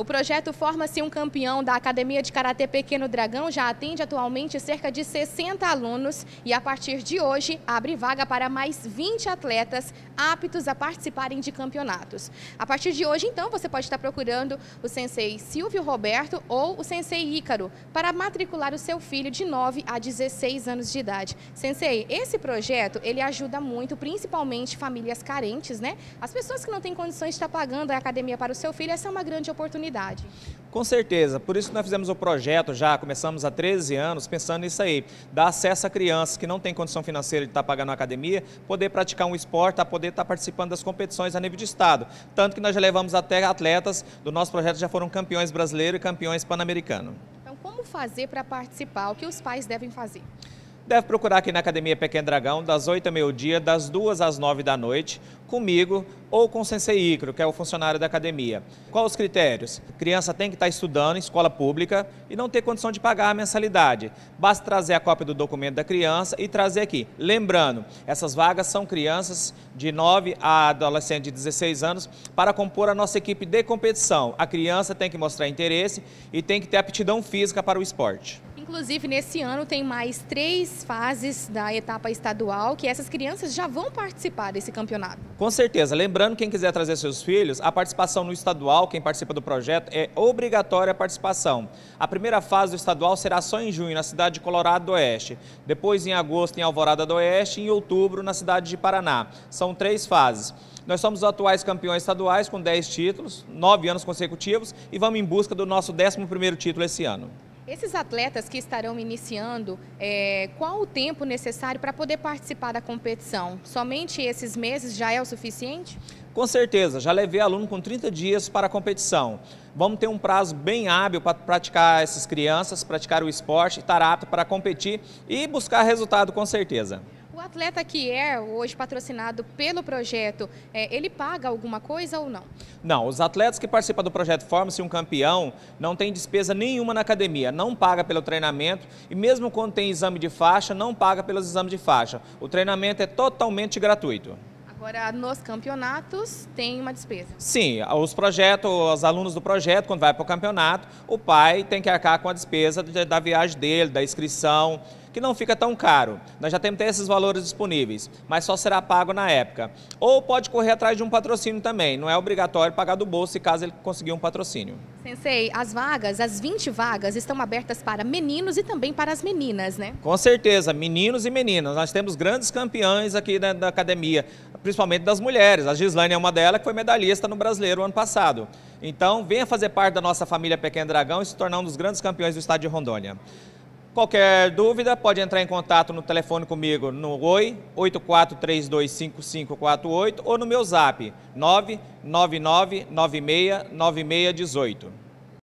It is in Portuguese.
O projeto Forma-se um Campeão da Academia de Karatê Pequeno Dragão já atende atualmente cerca de 60 alunos e a partir de hoje abre vaga para mais 20 atletas aptos a participarem de campeonatos. A partir de hoje, então, você pode estar procurando o sensei Silvio Roberto ou o sensei Ícaro para matricular o seu filho de 9 a 16 anos de idade. Sensei, esse projeto ele ajuda muito, principalmente famílias carentes, né? As pessoas que não têm condições de estar pagando a academia para o seu filho, essa é uma grande oportunidade comunidade. Com certeza, por isso nós fizemos o projeto já, começamos há 13 anos pensando nisso aí, dar acesso a crianças que não têm condição financeira de estar tá pagando a academia, poder praticar um esporte, a tá poder estar tá participando das competições a nível de estado. Tanto que nós já levamos até atletas do nosso projeto já foram campeões brasileiro e campeões pan americanos Então como fazer para participar? O que os pais devem fazer? deve procurar aqui na Academia Pequeno Dragão, das 8 ao meio-dia, das 2 às 9 da noite, comigo ou com o Sensei Icro, que é o funcionário da academia. Quais os critérios? criança tem que estar tá estudando em escola pública e não ter condição de pagar a mensalidade. Basta trazer a cópia do documento da criança e trazer aqui. Lembrando, essas vagas são crianças de 9 a adolescente de 16 anos para compor a nossa equipe de competição. A criança tem que mostrar interesse e tem que ter aptidão física para o esporte. Inclusive, nesse ano tem mais três fases da etapa estadual que essas crianças já vão participar desse campeonato. Com certeza. Lembrando, quem quiser trazer seus filhos, a participação no estadual, quem participa do projeto, é obrigatória a participação. A primeira fase do estadual será só em junho, na cidade de Colorado do Oeste. Depois, em agosto, em Alvorada do Oeste e em outubro, na cidade de Paraná. São três fases. Nós somos os atuais campeões estaduais com 10 títulos, 9 anos consecutivos e vamos em busca do nosso 11 primeiro título esse ano. Esses atletas que estarão iniciando, é, qual o tempo necessário para poder participar da competição? Somente esses meses já é o suficiente? Com certeza, já levei aluno com 30 dias para a competição. Vamos ter um prazo bem hábil para praticar essas crianças, praticar o esporte, estar apto para competir e buscar resultado com certeza. O atleta que é hoje patrocinado pelo projeto, é, ele paga alguma coisa ou não? Não, os atletas que participam do projeto Forma-se um Campeão não tem despesa nenhuma na academia, não paga pelo treinamento e mesmo quando tem exame de faixa, não paga pelos exames de faixa. O treinamento é totalmente gratuito. Agora, nos campeonatos tem uma despesa. Sim, os projetos, os alunos do projeto, quando vai para o campeonato, o pai tem que arcar com a despesa da viagem dele, da inscrição, que não fica tão caro. Nós já temos esses valores disponíveis, mas só será pago na época. Ou pode correr atrás de um patrocínio também, não é obrigatório pagar do bolso caso ele conseguir um patrocínio. Sensei, as vagas, as 20 vagas estão abertas para meninos e também para as meninas, né? Com certeza, meninos e meninas. Nós temos grandes campeões aqui da, academia, principalmente das mulheres. A Gislane é uma delas que foi medalhista no Brasileiro ano passado. Então, venha fazer parte da nossa família Pequeno Dragão e se tornar um dos grandes campeões do estado de Rondônia. Qualquer dúvida, pode entrar em contato no telefone comigo no Oi 84325548 ou no meu zap 9618.